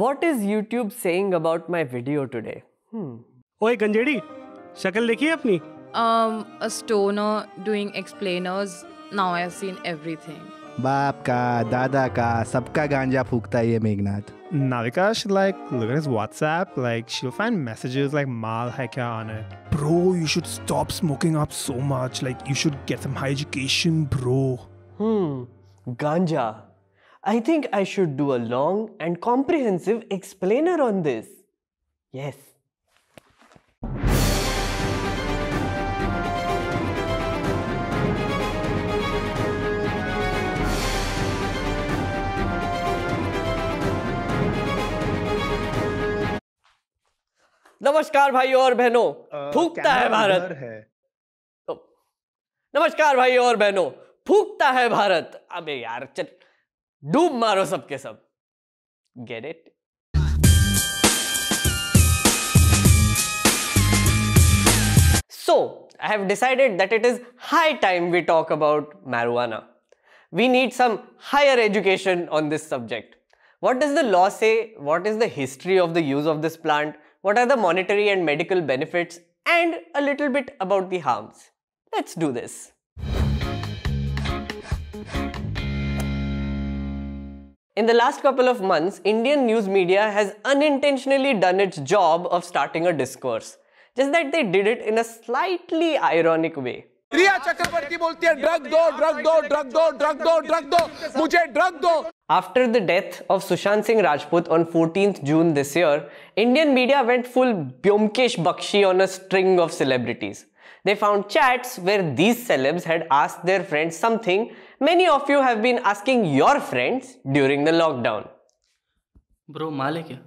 What is YouTube saying about my video today? Hmm. ओए गंजेड़ी shakal dekhi है apni. Um, a stoner doing explainers. Now I've seen everything. बाप ka, dada ka, सबका गांजा फूकता है ये Meghnath Navika should like look at his WhatsApp. Like she'll find messages like Mal hai kya on it. Bro, you should stop smoking up so much. Like you should get some high education, bro. Hmm, ganja. I think I should do a long and comprehensive explainer on this. Yes. नमस्कार भाइयों और बहनों फूकता है भारत है नमस्कार भाइयों और बहनों फूकता है भारत अबे यार चल डूब मारो सबके सब get it So, I have decided that it is high time we talk about marijuana. We need some higher education on this subject. What does the law say? What is the history of the use of this plant? What are the monetary and medical benefits? And a little bit about the harms. Let's do this. In the last couple of months, Indian news media has unintentionally done its job of starting a discourse. Just that they did it in a slightly ironic way. Riya Chakraborty बोलती है drug दो drug दो drug दो drug दो drug दो मुझे drug दो After the death of Sushant Singh Rajput on 14th June this year, Indian media went full Byomkesh Bakshi on a string of celebrities. They found chats where these celebs had asked their friends something many of you have been asking your friends during the lockdown. Bro, Male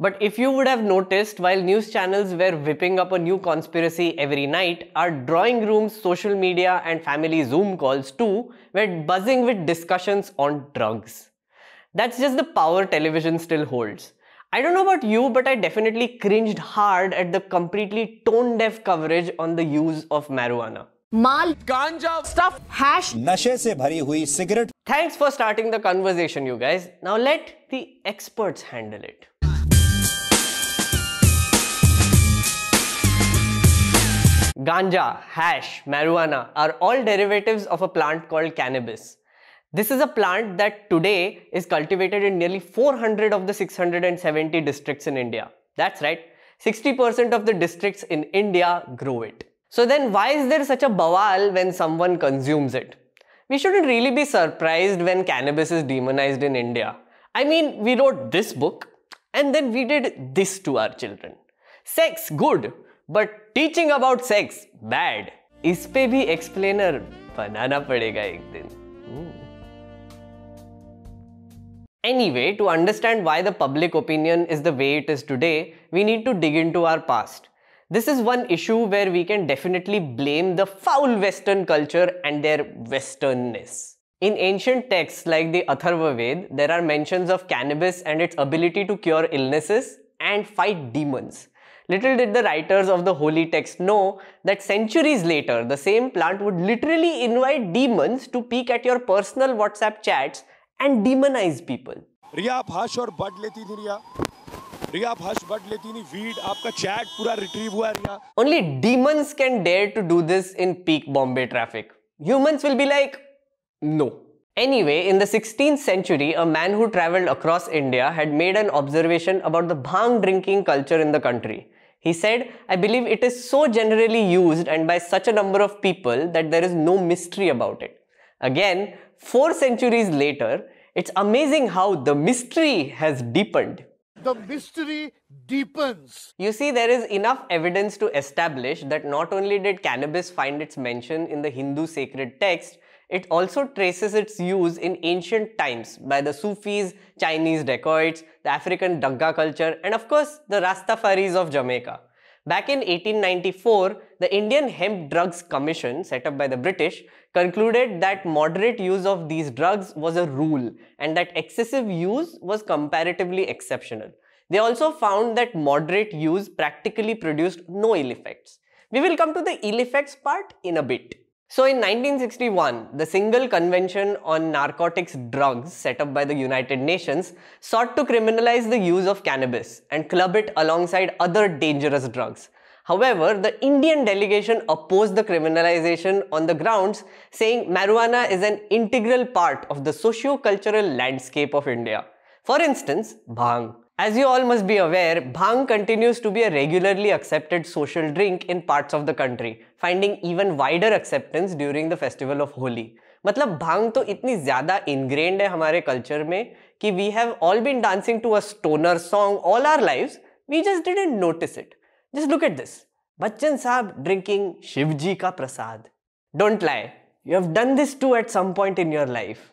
But if you would have noticed, while news channels were whipping up a new conspiracy every night, our drawing rooms, social media, and family Zoom calls too were buzzing with discussions on drugs. That's just the power television still holds. I don't know about you, but I definitely cringed hard at the completely tone-deaf coverage on the use of marijuana. Mal, ganja, stuff, hash, nashe se bhari hui cigarette. Thanks for starting the conversation, you guys. Now let the experts handle it. Ganja, hash, marijuana are all derivatives of a plant called cannabis. This is a plant that today is cultivated in nearly 400 of the 670 districts in India. That's right, 60% of the districts in India grow it. So then why is there such a bawal when someone consumes it? We shouldn't really be surprised when cannabis is demonized in India. I mean, we wrote this book and then we did this to our children. Sex, good, but teaching about sex, bad. इस पे भी explainer बनाना पड़ेगा एक दिन Anyway, to understand why the public opinion is the way it is today, we need to dig into our past. This is one issue where we can definitely blame the foul Western culture and their Westernness. In ancient texts like the Atharva Ved, there are mentions of cannabis and its ability to cure illnesses and fight demons. Little did the writers of the holy text know that centuries later, the same plant would literally invite demons to peek at your personal WhatsApp chats and demonize people. रिया आप हर्ष bad, but लेती थी रिया रिया आप हर्ष बट लेती be. Weed आपका chat पूरा retrieve हुआ Riya only demons can dare to do this in peak Bombay traffic humans will be like Anyway, in the 16th century, a man who traveled across India had made an observation about the bhang drinking culture in the country. He said, I believe it is so generally used and by such a number of people that there is no mystery about it. Again, four centuries later, it's amazing how the mystery has deepened. The mystery deepens. You see, there is enough evidence to establish that not only did cannabis find its mention in the Hindu sacred text, it also traces its use in ancient times by the Sufis, Chinese dacoits, the African Dagga culture, and of course, the Rastafaris of Jamaica. Back in 1894, the Indian Hemp Drugs Commission, set up by the British, concluded that moderate use of these drugs was a rule and that excessive use was comparatively exceptional. They also found that moderate use practically produced no ill effects. We will come to the ill effects part in a bit. So in 1961, the single convention on narcotics drugs set up by the United Nations sought to criminalize the use of cannabis and club it alongside other dangerous drugs. However, the Indian delegation opposed the criminalization on the grounds, saying marijuana is an integral part of the socio-cultural landscape of India. For instance, bhang. As you all must be aware, bhang continues to be a regularly accepted social drink in parts of the country, finding even wider acceptance during the festival of Holi. मतलब भांग तो इतनी ज़्यादा ingrained है हमारे culture में कि we have all been dancing to a stoner song all our lives, we just didn't notice it. Just look at this. Bachchan साहब drinking Shivji का prasad. Don't lie, you have done this too at some point in your life.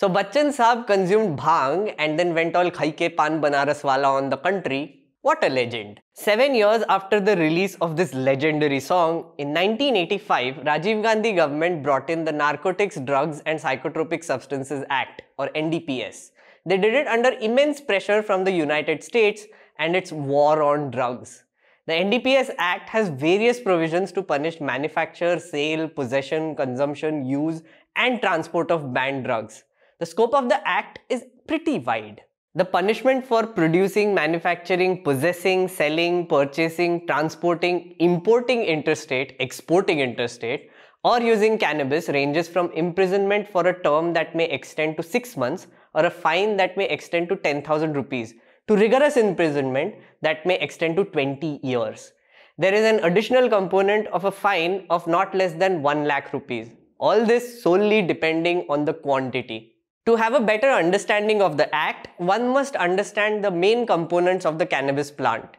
So Bachchan Saab consumed bhang and then went all khayke pan Banaras on the country. What a legend. Seven years after the release of this legendary song, in 1985, Rajiv Gandhi government brought in the Narcotics, Drugs and Psychotropic Substances Act or NDPS. They did it under immense pressure from the United States and its war on drugs. The NDPS Act has various provisions to punish manufacture, sale, possession, consumption, use, and transport of banned drugs. The scope of the act is pretty wide. The punishment for producing, manufacturing, possessing, selling, purchasing, transporting, importing interstate, exporting interstate, or using cannabis ranges from imprisonment for a term that may extend to 6 months or a fine that may extend to 10,000 rupees to rigorous imprisonment that may extend to 20 years. There is an additional component of a fine of not less than 1 lakh rupees. All this solely depending on the quantity. To have a better understanding of the act, one must understand the main components of the cannabis plant.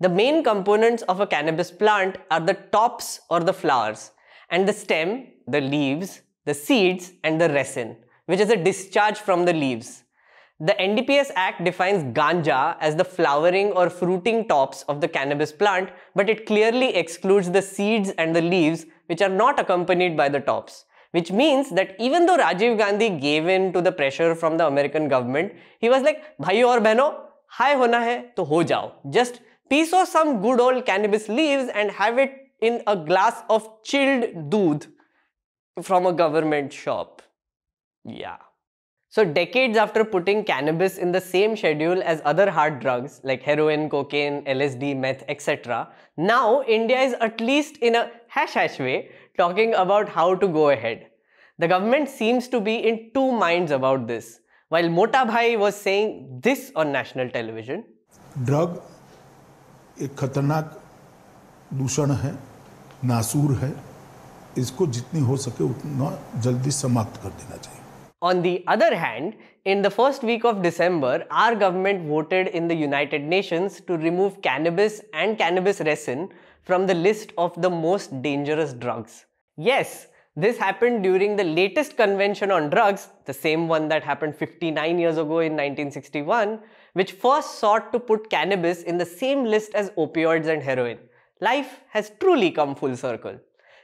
The main components of a cannabis plant are the tops or the flowers and the stem, the leaves, the seeds and the resin, which is a discharge from the leaves. The NDPS Act defines ganja as the flowering or fruiting tops of the cannabis plant, but it clearly excludes the seeds and the leaves, which are not accompanied by the tops which means that even though Rajiv Gandhi gave in to the pressure from the American government, he was like, bhai aur behno, high hona hai, to ho jao. Just piece of some good old cannabis leaves and have it in a glass of chilled doodh from a government shop. Yeah. So decades after putting cannabis in the same schedule as other hard drugs like heroin, cocaine, LSD, meth, etc., now India is at least in a hash hash way talking about how to go ahead. The government seems to be in two minds about this. While Mota Bhai was saying this on national television drug एक खतरनाक दूषण है नासूर है इसको जितनी हो सके उतना जल्दी समाप्त कर देना चाहिए On the other hand, in the first week of December, our government voted in the United Nations to remove cannabis and cannabis resin from the list of the most dangerous drugs. Yes, this happened during the latest convention on drugs, the same one that happened 59 years ago in 1961, which first sought to put cannabis in the same list as opioids and heroin. Life has truly come full circle.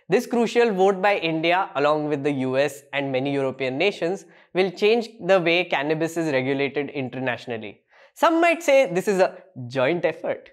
This crucial vote by India along with the US and many European nations will change the way cannabis is regulated internationally. Some might say this is a joint effort.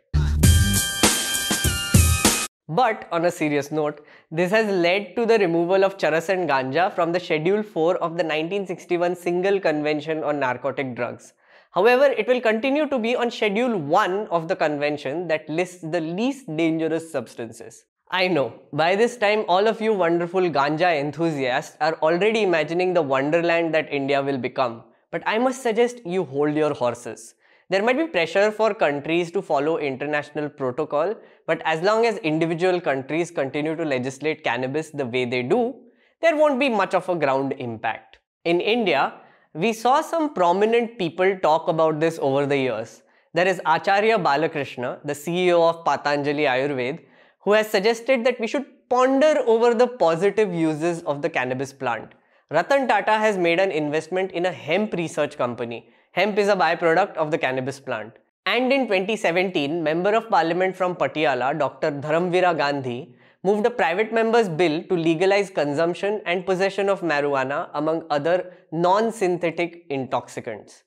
But on a serious note, this has led to the removal of charas and ganja from the Schedule 4 of the 1961 Single Convention on Narcotic Drugs. However, it will continue to be on Schedule 1 of the convention that lists the least dangerous substances. I know, by this time all of you wonderful ganja enthusiasts are already imagining the wonderland that India will become. But I must suggest you hold your horses. There might be pressure for countries to follow international protocol, but as long as individual countries continue to legislate cannabis the way they do, there won't be much of a ground impact. In India, we saw some prominent people talk about this over the years. There is Acharya Balakrishna, the CEO of Patanjali Ayurveda, who has suggested that we should ponder over the positive uses of the cannabis plant. Ratan Tata has made an investment in a hemp research company. Hemp is a byproduct of the cannabis plant. And in 2017, Member of Parliament from Patiala, Dr. Dharamvira Gandhi, moved a private member's bill to legalize consumption and possession of marijuana among other non-synthetic intoxicants.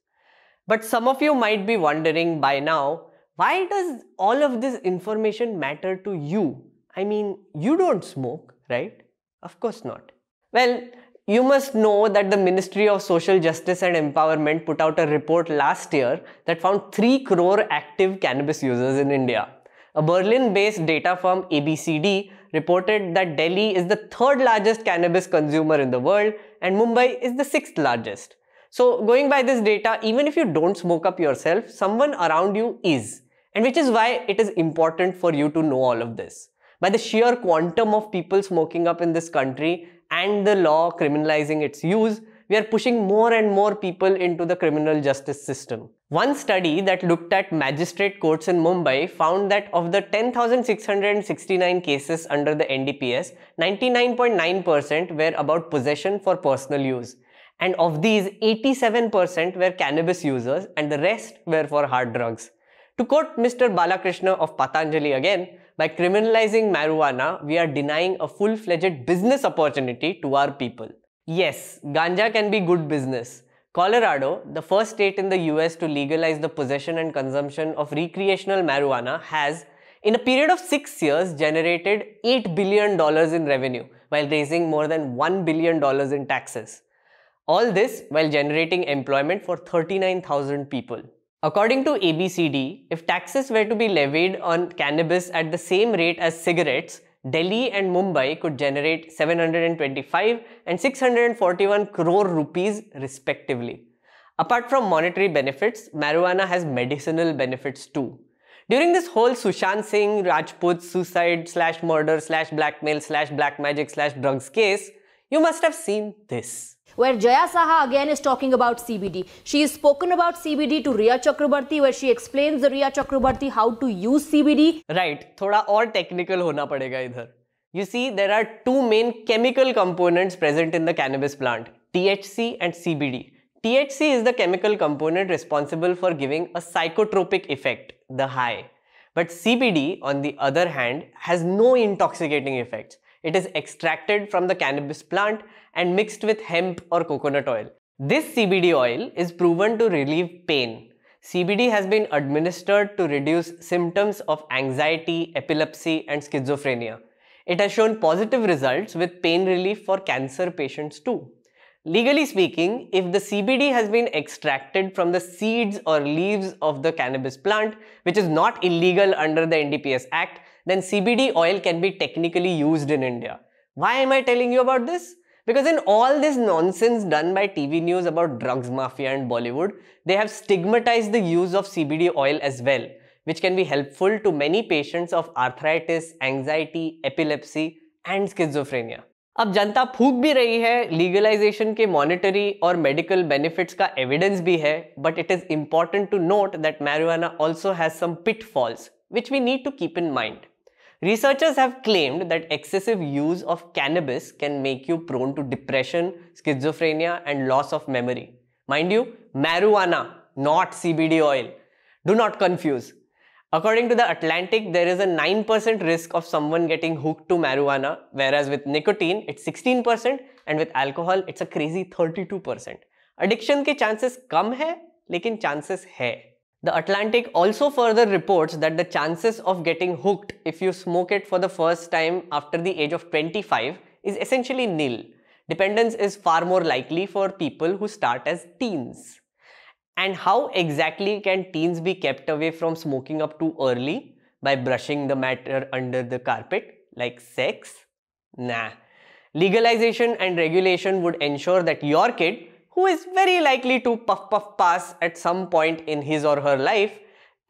But some of you might be wondering by now why does all of this information matter to you? I mean, you don't smoke, right? Of course not. Well, you must know that the Ministry of Social Justice and Empowerment put out a report last year that found 3 crore active cannabis users in India. A Berlin based data firm ABCD reported that Delhi is the third largest cannabis consumer in the world and Mumbai is the sixth largest. So, going by this data, even if you don't smoke up yourself, someone around you is. And which is why it is important for you to know all of this. By the sheer quantum of people smoking up in this country and the law criminalizing its use, we are pushing more and more people into the criminal justice system. One study that looked at magistrate courts in Mumbai found that of the 10,669 cases under the NDPS, 99.9% were about possession for personal use. And of these, 87% were cannabis users and the rest were for hard drugs. To quote Mr. Balakrishna of Patanjali again, by criminalizing marijuana, we are denying a full-fledged business opportunity to our people. Yes, ganja can be good business. Colorado, the first state in the US to legalize the possession and consumption of recreational marijuana, has, in a period of six years, generated $8 billion in revenue while raising more than $1 billion in taxes. All this while generating employment for 39,000 people. According to ABCD, if taxes were to be levied on cannabis at the same rate as cigarettes, Delhi and Mumbai could generate 725 and 641 crore rupees respectively. Apart from monetary benefits, marijuana has medicinal benefits too. During this whole Sushant Singh Rajput suicide slash murder slash blackmail slash black magic slash drugs case, you must have seen this where Jaya Saha again is talking about CBD. She has spoken about CBD to Ria Chakrabarti, where she explains to Ria Chakrabarti how to use CBD. Right, Thoda aur technical hona padega idhar. You see, there are two main chemical components present in the cannabis plant, THC and CBD. THC is the chemical component responsible for giving a psychotropic effect, the high. But CBD, on the other hand, has no intoxicating effects. It is extracted from the cannabis plant and mixed with hemp or coconut oil. This CBD oil is proven to relieve pain. CBD has been administered to reduce symptoms of anxiety, epilepsy and schizophrenia. It has shown positive results with pain relief for cancer patients too. Legally speaking, if the CBD has been extracted from the seeds or leaves of the cannabis plant, which is not illegal under the NDPS Act, then CBD oil can be technically used in India. Why am I telling you about this? Because in all this nonsense done by TV news about drugs mafia and Bollywood, they have stigmatized the use of CBD oil as well, which can be helpful to many patients of arthritis, anxiety, epilepsy, and schizophrenia. अब जनता फूक भी रही है legalisation के monetary और medical benefits का evidence भी है but it is important to note that marijuana also has some pitfalls which we need to keep in mind Researchers have claimed that excessive use of cannabis can make you prone to depression, schizophrenia, and loss of memory. Mind you, marijuana, not CBD oil. Do not confuse. According to The Atlantic, there is a 9% risk of someone getting hooked to marijuana, whereas with nicotine, it's 16%, and with alcohol, it's a crazy 32%. Addiction के chances कम है, लेकिन chances है. The Atlantic also further reports that the chances of getting hooked if you smoke it for the first time after the age of 25 is essentially nil. Dependence is far more likely for people who start as teens. And how exactly can teens be kept away from smoking up too early? By brushing the matter under the carpet, like sex? Nah. Legalization and regulation would ensure that your kid who is very likely to puff puff pass at some point in his or her life,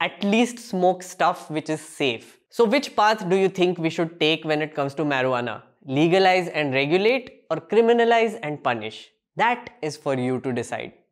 at least smoke stuff which is safe. So which path do you think we should take when it comes to marijuana? Legalize and regulate or criminalize and punish? That is for you to decide.